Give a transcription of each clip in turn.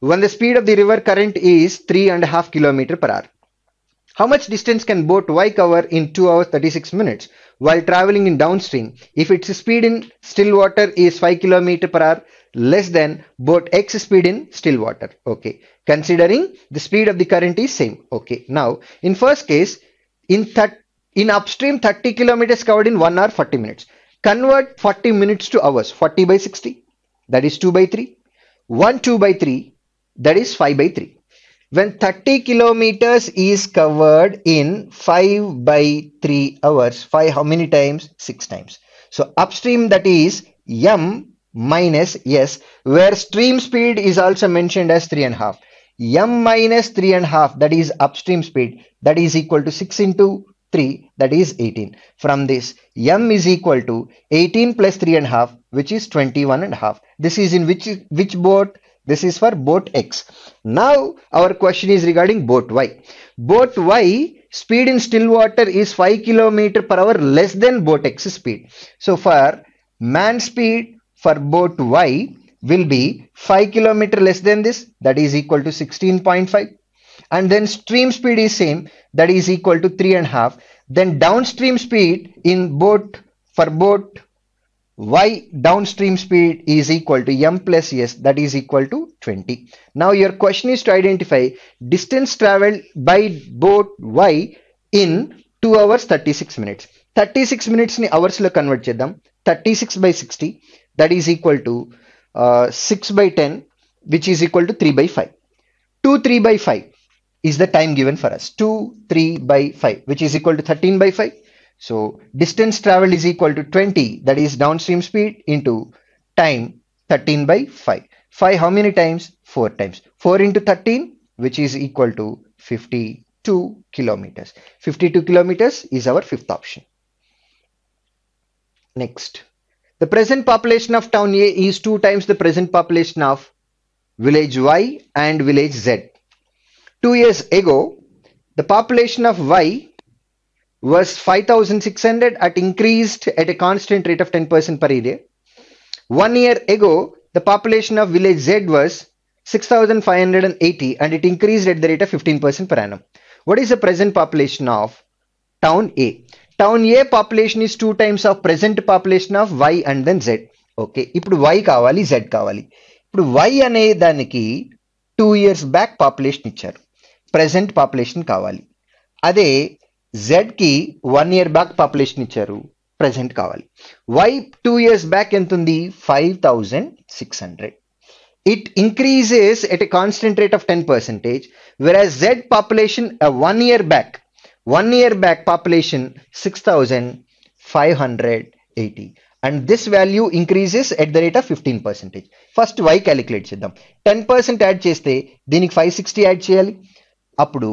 when the speed of the river current is 3.5 km per hour. How much distance can boat Y cover in 2 hours 36 minutes while traveling in downstream if its speed in still water is 5 km per hour less than boat X speed in still water. Okay. Considering the speed of the current is same. Okay. Now in first case in that in upstream 30 kilometers covered in 1 hour 40 minutes. Convert 40 minutes to hours 40 by 60 that is 2 by 3. 1 2 by 3 that is 5 by 3 when 30 kilometers is covered in 5 by 3 hours 5 how many times 6 times so upstream that is m minus s where stream speed is also mentioned as 3 and half m minus 3 and half that is upstream speed that is equal to 6 into 3 that is 18 from this m is equal to 18 plus 3 and half which is 21 and half this is in which which boat this is for boat X. Now our question is regarding boat Y. Boat Y speed in still water is 5 km per hour less than boat X speed. So for man speed for boat Y will be 5 km less than this that is equal to 16.5 and then stream speed is same that is equal to 3.5 then downstream speed in boat for boat y downstream speed is equal to m plus s that is equal to 20 now your question is to identify distance traveled by boat y in 2 hours 36 minutes 36 minutes in hours lo convert cheddam 36 by 60 that is equal to uh, 6 by 10 which is equal to 3 by 5 2 3 by 5 is the time given for us 2 3 by 5 which is equal to 13 by 5 so distance traveled is equal to 20, that is downstream speed into time 13 by 5. 5 how many times? 4 times. 4 into 13, which is equal to 52 kilometers. 52 kilometers is our fifth option. Next. The present population of town A is 2 times the present population of village Y and village Z. Two years ago, the population of Y was 5600 at increased at a constant rate of 10% per year. One year ago, the population of village Z was 6580 and it increased at the rate of 15% per annum. What is the present population of town A? Town A population is two times of present population of Y and then Z. Okay ఇప్పుడు Y కావాలి Z కావాలి ఇప్పుడు why అనే దానికి two years back population. Present population population కావాలి అదే Z ki one year back population icharu present kawali. Y two years back entundi 5600. It increases at a constant rate of 10 percentage whereas Z population a uh, one year back one year back population 6580 and this value increases at the rate of 15 percentage. First Y calculate chedam. 10 percent add chaste dinik 560 add chayali. Updo.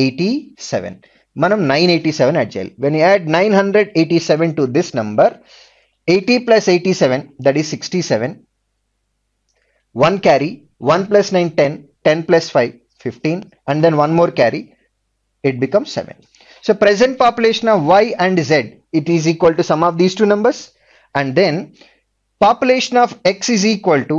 987 మనం 987 add When you add 987 to this number, 80 87 that is 67 1 carry 1 plus 9 10 10 plus 5 15 and then one more carry it becomes 7 so present population of y and z it is equal to sum of these two numbers and then population of x is equal to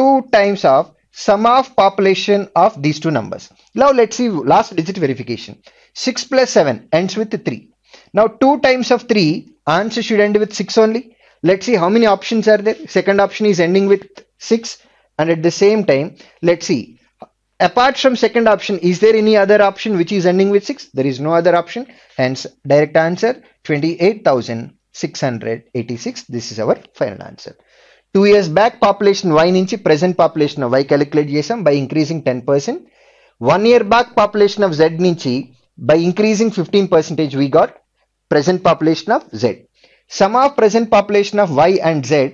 2 times of sum of population of these two numbers. Now let's see last digit verification. 6 plus 7 ends with 3. Now 2 times of 3 answer should end with 6 only. Let's see how many options are there. Second option is ending with 6 and at the same time let's see apart from second option is there any other option which is ending with 6 there is no other option hence direct answer 28686 this is our final answer Two years back population Y నుంచి present population of Y calculate చేసాం by increasing 10%. One year back population of Z నుంచి by increasing 15% we got present population of Z. Sum of present population of Y and Z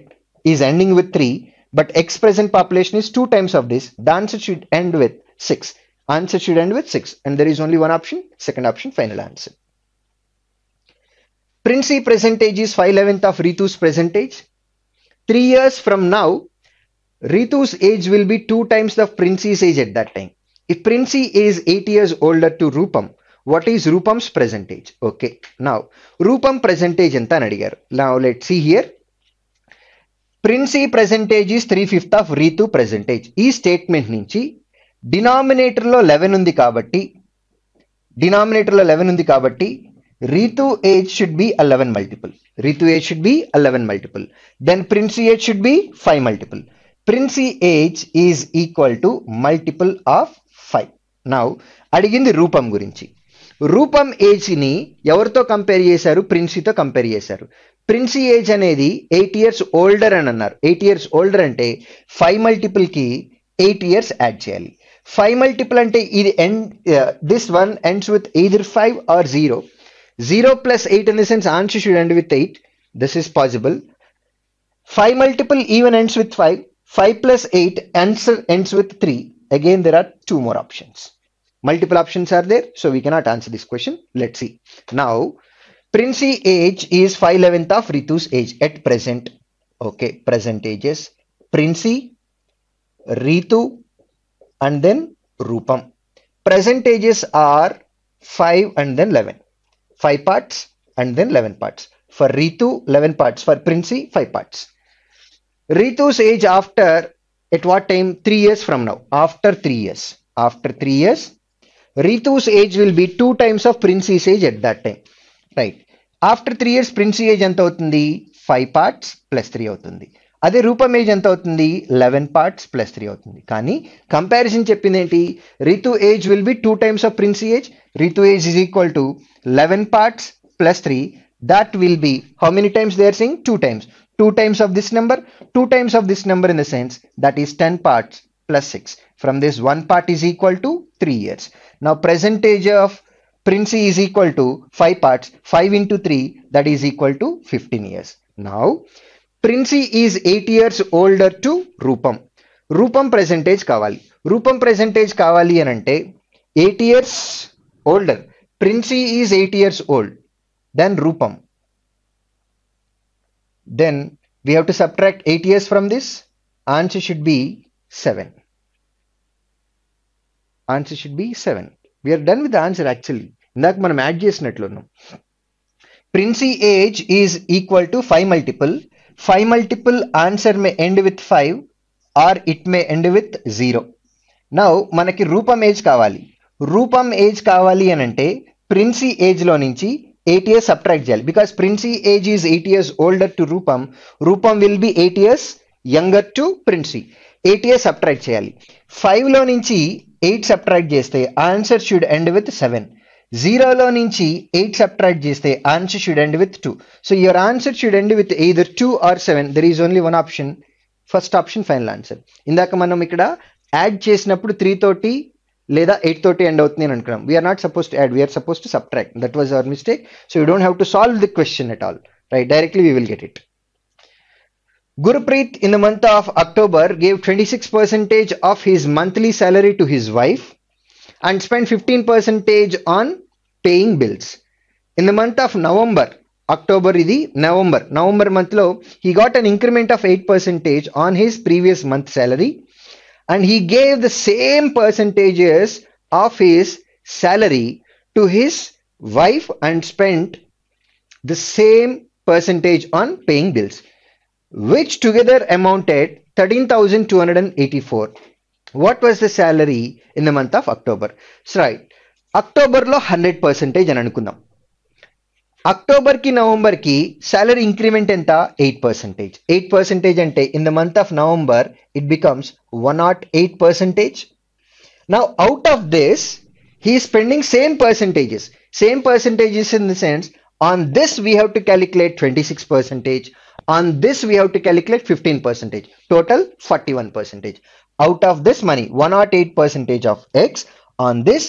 is ending with 3 but X present population is 2 times of this. The answer should end with 6. Answer should end with 6 and there is only one option. Second option final answer. Princey percentage is 511th of Ritu's percentage. Three years from now Ritu's age will be two times the Princy's age at that time if Princy is eight years older to Rupam what is Rupam's present age okay now Rupam present age ఎంత అని అడిగారు now let see here Princy present age is three fifth of Ritu present age ఈ statement నుంచి డినామినేటర్లో eleven ఉంది కాబట్టి డినామినేటర్లో eleven ఉంది కాబట్టి Ritu age should be eleven multiple Ritu age should be eleven multiple then Princy age should be five multiple Princy age is equal to multiple of five Now, అడిగింది రూపం గురించి రూపం ఏజ్ని ఎవరితో కంపేర్ చేశారు ప్రిన్సీతో కంపేర్ చేశారు ప్రిన్సీ ఏజ్ అనేది ఎయిట్ ఇయర్స్ ఓల్డర్ అని అన్నారు ఎయిట్ ఇయర్స్ ఓల్డర్ అంటే ఫైవ్ మల్టిపుల్కి ఎయిట్ ఇయర్స్ యాడ్ చేయాలి ఫైవ్ మల్టిపుల్ అంటే ఇది and this one ends with either five or zero 0 plus 8 in the sense answer should end with 8. This is possible. 5 multiple even ends with 5. 5 plus 8 answer ends with 3. Again, there are two more options. Multiple options are there, so we cannot answer this question. Let's see. Now, Princey age is 5 11th of Ritu's age at present. Okay, present ages. Princey, Ritu, and then Rupam. Present ages are 5 and then 11. 5 parts and then 11 parts. For Ritu, 11 parts. For Princi, 5 parts. Ritu's age after, at what time? 3 years from now. After 3 years. After 3 years, Ritu's age will be 2 times of Princi's age at that time. Right. After three years Princy age ఎంత అవుతుంది five parts plus three అవుతుంది అదే రూపం age ఎంత అవుతుంది eleven parts plus three అవుతుంది కానీ comparison చెప్పింది ఏంటి Ritu age will be two times of Princy age Ritu is equal to 11 parts plus 3 that will be how many times they are saying 2 times 2 times of this number 2 times of this number in the sense that is 10 parts plus 6 from this one part is equal to 3 years now percentage of Princey is equal to 5 parts 5 into 3 that is equal to 15 years now Princey is 8 years older to Rupam రూపం ప్రెసెంటేజ్ కావాలి Rupam percentage కావాలి అని అంటే eight years older. Princey is 8 years old. Then Rupam. Then we have to subtract 8 years from this. Answer should be 7. Answer should be 7. We are done with the answer actually. netlo no. Princey age is equal to 5 multiple. 5 multiple answer may end with 5 or it may end with 0. Now, manaki rupam age kawali. Rupam age కావాలి అని అంటే ప్రిన్సీ ఏజ్లో నుంచి eight years subtract చేయాలి because Princy age is eight years older to Rupam Rupam will be eight years younger to Princy eight years subtract చేయాలి ఫైవ్లో నుంచి eight subtract చేస్తే answer should end with seven జీరోలో నుంచి ఎయిట్ సబ్ట్రాక్ట్ చేస్తే answer should end with two so your answer should end with either two or seven there is only one option first option final answer ఇందాక మనం ఇక్కడ add చేసినప్పుడు three తోటి లేదా 830 end అవుతుంది అని అనుకున్నాం we are not supposed to add we are supposed to That that was our mistake so you don't have to solve the question at all right directly we will get it Prith in the month of October gave 26% of his monthly salary to his wife and spent 15% on paying bills. In the month of November, October idi November, November month he got an increment of 8% on his previous month salary and he gave the same percentages of his salary to his wife and spent the same percentage on paying bills which together amounted 13284 what was the salary in the month of october so right october hundred 100 percentage అనుకుందాం October కి November కి salary increment ఎంత eight percentage eight percentage అంటే in the month of November it becomes one not eight percentage now out of this he spending same percentages same percentages in the sense on this we have to calculate twenty six percentage on this we have to calculate fifteen percentage total forty one percentage out of this money one not eight percentage of x on this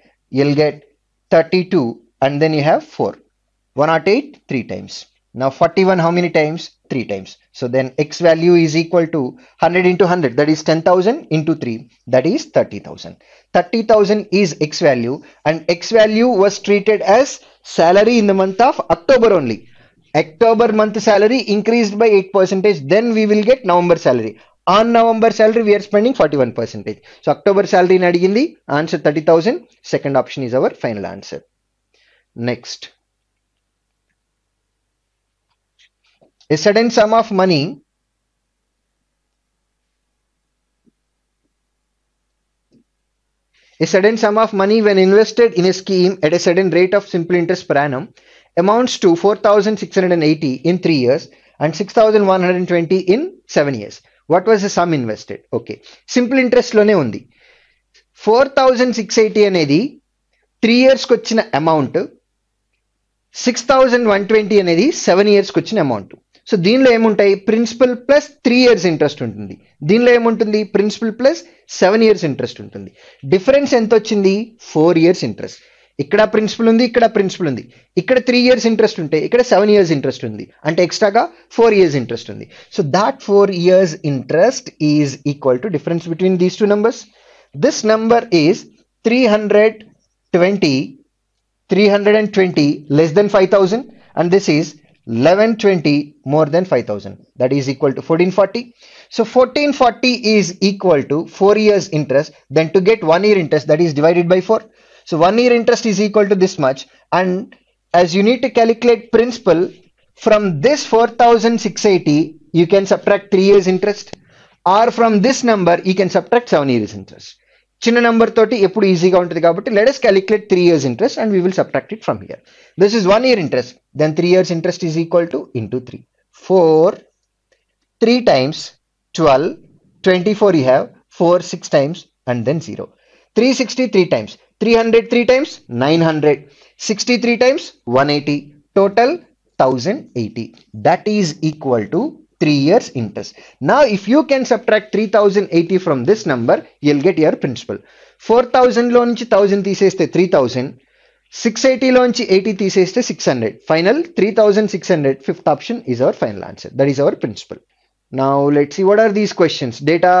you'll get 32 and then you have 4. 108 3 times. Now 41 how many times? 3 times. So then x value is equal to 100 into 100 that is 10,000 into 3 that is 30,000. 30,000 is x value and x value was treated as salary in the month of October only. October month salary increased by 8 percentage then we will get November salary on November salary we are spending 41 percentage. So October salary in answer 30,000. Second option is our final answer. Next. A certain sum of money. A certain sum of money when invested in a scheme at a certain rate of simple interest per annum amounts to 4,680 in 3 years and 6,120 in 7 years. What was the sum invested okay simple ఇంట్రెస్ట్లోనే ఉంది four thousand six eighty అనేది three ఇయర్స్కి వచ్చిన amount six thousand one twenty అనేది seven ఇయర్స్కి వచ్చిన amount so దీనిలో ఏముంటాయి principal plus three years interest ఉంటుంది దీనిలో ఏముంటుంది principal plus seven years interest ఉంటుంది డిఫరెన్స్ ఎంత వచ్చింది ఫోర్ ఇయర్స్ ఇంట్రెస్ట్ ఇక్కడ ప్రిన్సిపల్ ఉంది ఇక్కడ ప్రిన్సిపల్ ఉంది ఇక్కడ త్రీ ఇయర్స్ ఇంట్రెస్ట్ ఉంటే ఇక్కడ సెవెన్ ఇయర్స్ ఇంట్రెస్ట్ ఉంది అంటే ఎక్స్ట్రాగా ఫోర్ ఇయర్స్ ఇంట్రెస్ట్ ఉంది so that four years interest is equal to difference between these two numbers this number is three hundred twenty three hundred and twenty less than five thousand and this is eleven twenty more than five thousand that is equal to fourteen forty so fourteen forty is equal to four years interest then to get one year interest that is divided by four So one year interest is equal to this much. And as you need to calculate principal from this 4680, you can subtract three years interest or from this number, you can subtract seven years interest. China number 30, easy count to the Let us calculate three years interest and we will subtract it from here. This is one year interest. Then three years interest is equal to into three, four, three times 12, 24 you have four, six times and then zero. 363 times 300 3 times 900 63 times 180 total 1080 that is equal to 3 years interest now if you can subtract 3080 from this number you'll get your principal 4000 loan 1000 this is 3000 680 loan 80 this is 600 final 3600 fifth option is our final answer that is our principal now let's see what are these questions data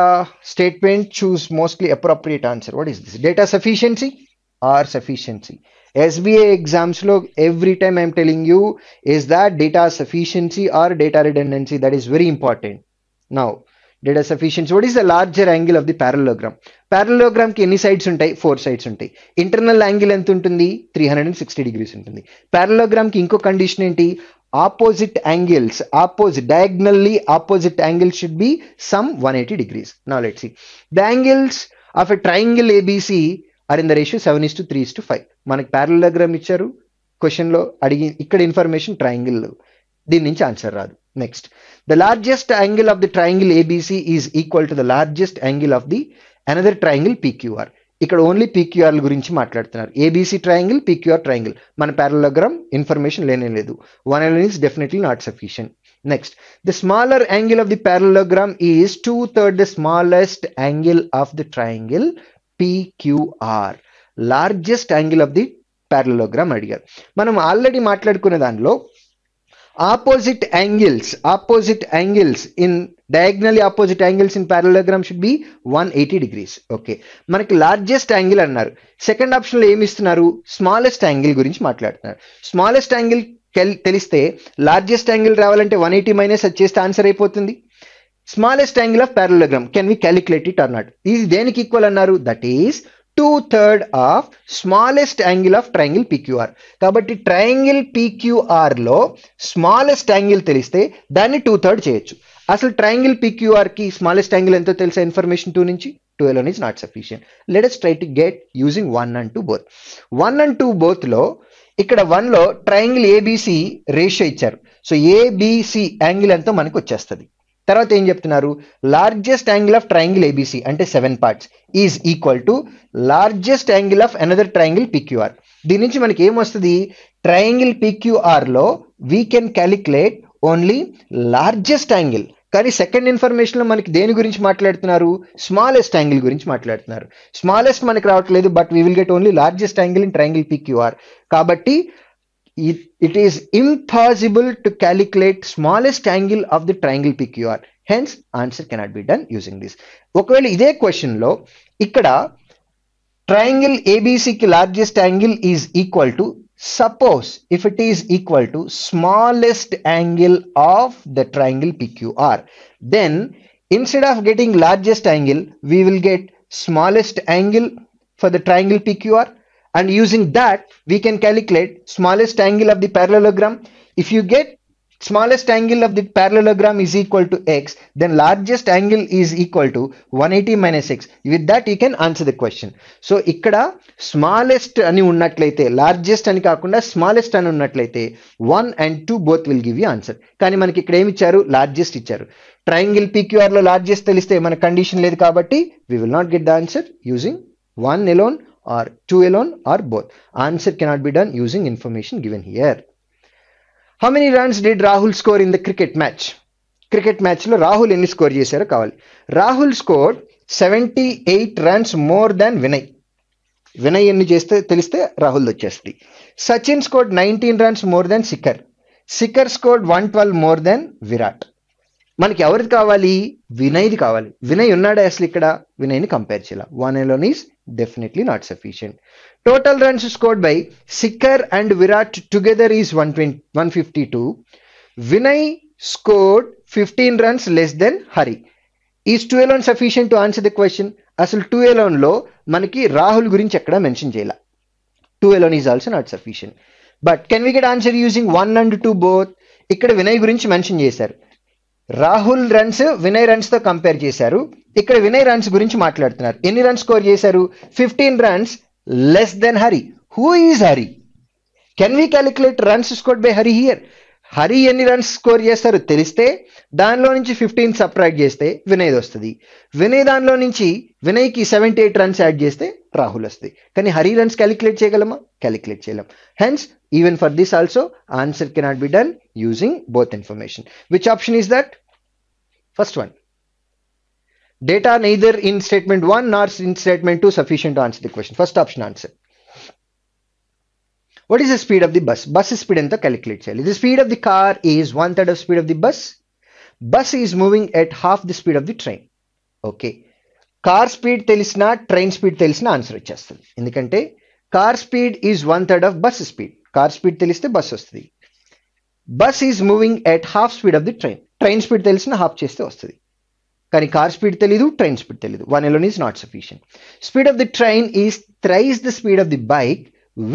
statement choose mostly appropriate answer what is this data sufficiency or sufficiency. SBA exams log every time I'm telling you is that data sufficiency or data redundancy that is very important. Now data sufficiency what is the larger angle of the parallelogram? Parallelogram ki any sides untai? four sides untai. internal angle and 360 degrees untundi. Parallelogram ki inko condition enti opposite angles opposite diagonally opposite angles should be some 180 degrees. Now let's see the angles of a triangle ABC are in the ratio seven is to three is to five మనకి parallelogram ఇచ్చారు క్వశ్చన్లో అడిగి ఇక్కడ information triangle దీని నుంచి answer రాదు next the largest angle of the triangle ABC is equal to the largest angle of the another triangle PQR ఇక్కడ only PQR గురించి మాట్లాడుతున్నారు ఏబీసీ ట్రయాంగిల్ పీక్యూఆర్ ట్రయాంగిల్ మన ప్యారలోగ్రామ్ ఇన్ఫర్మేషన్ లేనే లేదు one L is definitely not sufficient next the smaller angle of the parallelogram is two third the smallest angle of the triangle PQR largest angle of the parallelogram అడిగారు మనం already మాట్లాడుకునే దానిలో opposite angles opposite angles in diagonally opposite angles in parallelogram should be one eighty degrees okay మనకి largest angle అన్నారు second ఆప్షన్లో ఏమి ఇస్తున్నారు smallest angle గురించి మాట్లాడుతున్నారు స్మాలెస్ట్ యాంగిల్ తెలిస్తే లార్జెస్ట్ యాంగిల్ రావాలంటే వన్ ఎయిటీ మైనస్ అది చేస్తే ఆన్సర్ అయిపోతుంది smallest angle of parallelogram can we calculate it అన్నాడు ఇది దేనికి ఈక్వల్ అన్నారు that is two third of smallest angle of triangle PQR కాబట్టి ట్రయాంగిల్ పీక్యూఆర్లో స్మాలెస్ట్ యాంగిల్ తెలిస్తే దాన్ని టూ థర్డ్ చేయొచ్చు అసలు ట్రయాంగిల్ పీక్యూఆర్కి స్మాలెస్ట్ యాంగిల్ ఎంతో తెలిసే ఇన్ఫర్మేషన్ టూ నుంచి two alone is not sufficient let us try to get using one and two both one and two బోత్లో ఇక్కడ వన్లో ట్రయాంగిల్ ఏబిసి రేషియో ఇచ్చారు సో ఏబిసి యాంగిల్ ఎంతో మనకు వచ్చేస్తుంది తర్వాత ఏం చెప్తున్నారు largest angle of triangle ABC అంటే seven parts is equal to largest angle of another triangle PQR దీని నుంచి మనకి ఏమొస్తుంది ట్రయాంగిల్ పిక్యూఆర్లో we can calculate only largest angle కానీ సెకండ్ ఇన్ఫర్మేషన్లో మనకి దేని గురించి మాట్లాడుతున్నారు స్మాలెస్ట్ యాంగిల్ గురించి మాట్లాడుతున్నారు స్మాలెస్ట్ మనకి రావట్లేదు but we will get only largest angle in triangle PQR కాబట్టి it is impossible to calculate smallest angle of the triangle PQR. Hence, answer cannot be done using this. Okay, well, this question lo, ikkada, triangle ABC largest angle is equal to, suppose if it is equal to smallest angle of the triangle PQR, then instead of getting largest angle, we will get smallest angle for the triangle PQR. and using that we can calculate smallest angle of the parallelogram if you get smallest angle of the parallelogram is equal to x then largest angle is equal to 180 minus x with that you can answer the question so ఇక్కడ smallest అని ఉన్నట్లయితే largest అని కాకుండా smallest అని ఉన్నట్లయితే 1 and 2 both will give you answer కానీ మనకి ఇక్కడ ఏమి ఇచ్చారు largest ఇచ్చారు ట్రయాంగిల్ పీక్యూఆర్లో లార్జెస్ట్ తెలిస్తే మన కండిషన్ లేదు కాబట్టి we will not get the answer using 1 alone or two alone or both. Answer cannot be done using information given here. How many runs did Rahul score in the cricket match? Cricket మ్యాచ్లో రాహుల్ ఎన్ని score చేశారో కావాలి Rahul score seventy eight runs more than Vinay Vinay ఎన్ని చేస్తే తెలిస్తే రాహుల్ వచ్చేస్తుంది Sachin scored nineteen runs more than Sikkar Sikkar scored one twelve more than Virat మనకి ఎవరిది కావాలి వినయ్ది కావాలి వినయ్ ఉన్నాడా అసలు ఇక్కడ వినయ్ని కంపేర్ చేయాలి one alone is definitely not sufficient total runs scored by Sikkar and Virat together is one twenty one fifty two Vinay scored fifteen runs less than Hari is two alone sufficient to answer the question అసలు two ఎలోన్లో మనకి రాహుల్ గురించి ఎక్కడ mention చేయాల two alone is also not sufficient but can we get answer using one and two both ఇక్కడ వినయ్ గురించి mention చేశారు Rahul runs Vinay runs తో కంపేర్ చేశారు ఇక్కడ వినయ్ రన్స్ గురించి మాట్లాడుతున్నారు ఎన్ని రన్స్ స్కోర్ చేశారు fifteen runs less than Hari who is Hari can we calculate runs scored by Hari here Hari ఎన్ని రన్స్ స్కోర్ చేస్తారు తెలిస్తే దానిలో నుంచి ఫిఫ్టీన్ సప్రాక్ట్ చేస్తే వినయ్ వస్తుంది వినయ్ దానిలో నుంచి వినయ్కి సెవెంటీ ఎయిట్ రన్స్ యాడ్ చేస్తే రాహుల్ వస్తుంది కానీ హరి రన్స్ క్యాలిక్యులేట్ చేయగలమా క్యాలిక్యులేట్ చేయలేం hence even for this also answer cannot be done using both information which option is that First one, data neither in statement 1 nor in statement 2 sufficient to answer the question. First option answer. What is the speed of the bus? Bus speed the calculate The speed of the car is one third of speed of the bus. Bus is moving at half the speed of the train. Okay. Car speed car speed తెలిసిన train speed తెలిసిన answer వచ్చేస్తుంది ఎందుకంటే car speed is one third of bus speed. Car speed తెలిస్తే bus వస్తుంది Bus is moving at half speed of the train. Train speed తెలిసిన half చేస్తే వస్తుంది కానీ కార్ స్పీడ్ తెలీదు ట్రైన్ స్పీడ్ తెలీదు one alone is not sufficient speed of the train is thrice the speed of the bike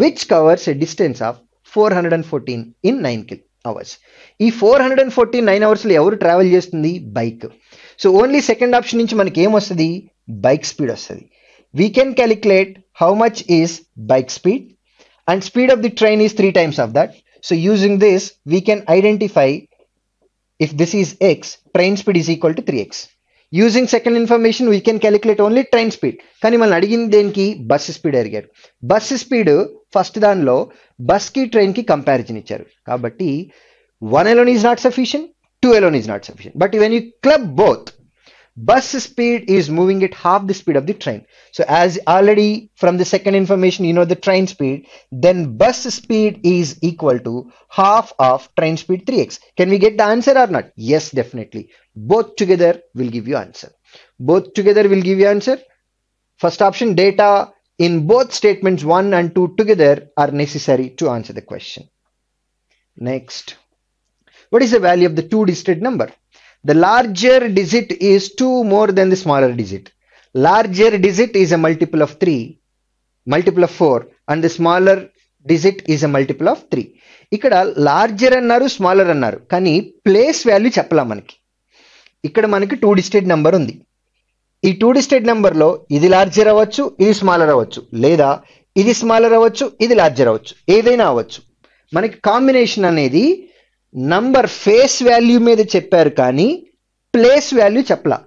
which covers a distance of four hundred and fourteen in nine kill hours ఈ four hundred and fourteen nine అవర్స్లో ఎవరు travel చేస్తుంది bike so only second option నుంచి మనకి ఏమొస్తుంది bike speed వస్తుంది we can calculate how much is bike speed and speed of the train is three times of that so using this we can identify if this is x, train speed is equal to 3x. Using second information we can calculate only train speed కానీ మనం అడిగింది దేనికి bus speed అడిగారు bus speed first దానిలో బస్కి ట్రైన్కి comparison ఇచ్చారు కాబట్టి one alone is not sufficient two alone is not sufficient but when you club both bus speed is moving at half the speed of the train so as already from the second information you know the train speed then bus speed is equal to half of train speed 3x can we get the answer or not yes definitely both together will give you answer both together will give you answer first option data in both statements 1 and 2 together are necessary to answer the question next what is the value of the two digit number the larger digit is two more than the smaller digit larger digit is a multiple of three multiple of four and the smaller digit is a multiple of three ఇక్కడ larger అన్నారు smaller అన్నారు కానీ place value చెప్పలా మనకి ఇక్కడ మనకి two digitated number ఉంది ఈ టూ డిజిటెడ్ నెంబర్లో ఇది లార్జర్ అవ్వచ్చు ఇది స్మాలర్ అవ్వచ్చు లేదా ఇది స్మాలర్ అవ్వచ్చు ఇది లార్జర్ అవ్వచ్చు ఏదైనా అవ్వచ్చు మనకి కాంబినేషన్ అనేది నంబర్ ఫేస్ వాల్యూ మీద చెప్పారు కానీ ప్లేస్ వాల్యూ చెప్పలా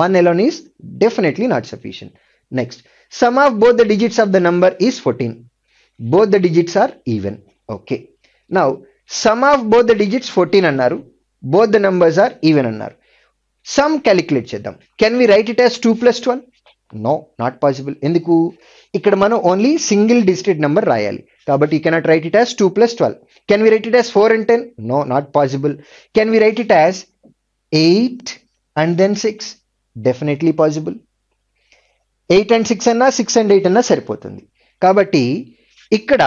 one alone is definitely not sufficient next sum of both the digits of the number is fourteen both the digits are even okay నా sum of both the digits fourteen అన్నారు both the numbers are even అన్నారు sum calculate చేద్దాం can we write it as two plus twelve no not possible ఎందుకు ఇక్కడ మనం only single digit number రాయాలి కాబట్టి you cannot right it as two plus twelve can we write it as four and ten no not possible can we write it as eight and then six definitely possible eight and six అన్నా six and eight అన్నా సరిపోతుంది కాబట్టి ఇక్కడ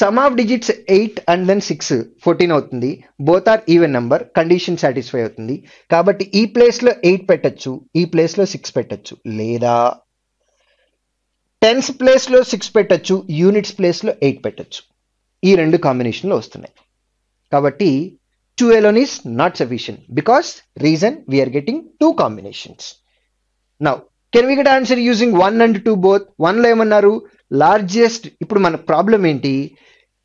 sum of digits eight and then six fourteen అవుతుంది both are even number condition satisfy అవుతుంది కాబట్టి ఈ ప్లేస్లో ఎయిట్ పెట్టచ్చు ఈ ప్లేస్లో సిక్స్ పెట్టచ్చు లేదా టెన్స్ ప్లేస్లో సిక్స్ పెట్టచ్చు యూనిట్స్ ప్లేస్లో ఎయిట్ పెట్టచ్చు ఈ రెండు లో వస్తున్నాయి కాబట్టి two alone is not sufficient because reason we are getting two combinations now can we get answer using one and two both వన్లో ఏమన్నారు లార్జెస్ట్ ఇప్పుడు మన ప్రాబ్లం ఏంటి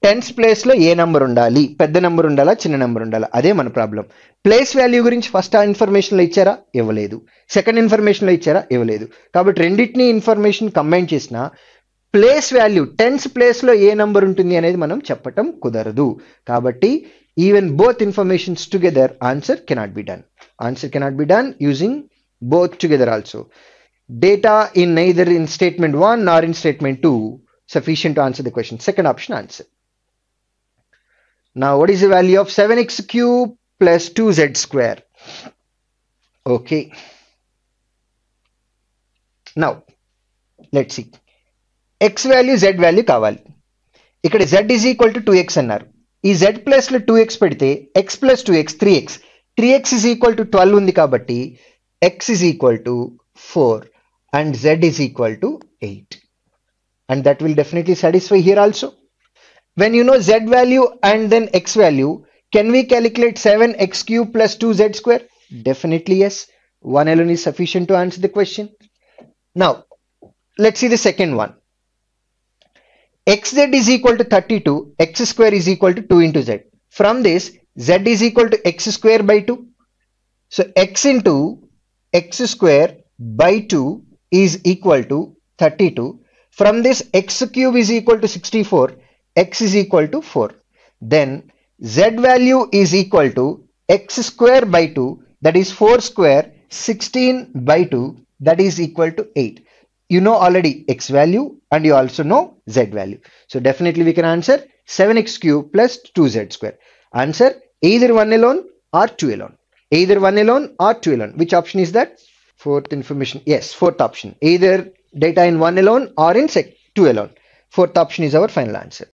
టెన్స్ ప్లేస్లో ఏ నెంబర్ ఉండాలి పెద్ద నెంబర్ ఉండాలా చిన్న నెంబర్ ఉండాలా అదే మన ప్రాబ్లం ప్లేస్ వాల్యూ గురించి ఫస్ట్ ఆ ఇన్ఫర్మేషన్లో ఇచ్చారా ఇవ్వలేదు సెకండ్ ఇన్ఫర్మేషన్లో ఇచ్చారా ఇవ్వలేదు కాబట్టి రెండింటిని ఇన్ఫర్మేషన్ కంబైన్ చేసిన ప్లేస్ వాల్యూ టెన్స్ ప్లేస్లో ఏ నెంబర్ ఉంటుంది అనేది మనం చెప్పటం కుదరదు కాబట్టి even both informations together answer cannot be done answer cannot be done using both together also data in neither in statement one nor in statement two sufficient answer the question second option answer Now, what is the value of 7x cube plus 2z square? Okay. Now, let's see. x value, z value kawali. Ikkada z is equal to 2x nr. E z plus 2x padite, x plus 2x, 3x. 3x is equal to 12 undi kabatti, x is equal to 4 and z is equal to 8. And that will definitely satisfy here also when you know z value and then x value can we calculate 7x cube plus 2z square definitely yes one alone is sufficient to answer the question now let's see the second one xz is equal to 32 x square is equal to 2 into z from this z is equal to x square by 2 so x into x square by 2 is equal to 32 from this x cube is equal to 64 x is equal to 4. Then z value is equal to x square by 2 that is 4 square 16 by 2 that is equal to 8. You know already x value and you also know z value. So definitely we can answer 7x cube plus 2z square. Answer either 1 alone or 2 alone. Either 1 alone or 2 alone. Which option is that? Fourth information. Yes, fourth option. Either data in 1 alone or in 2 alone. Fourth option is our final answer.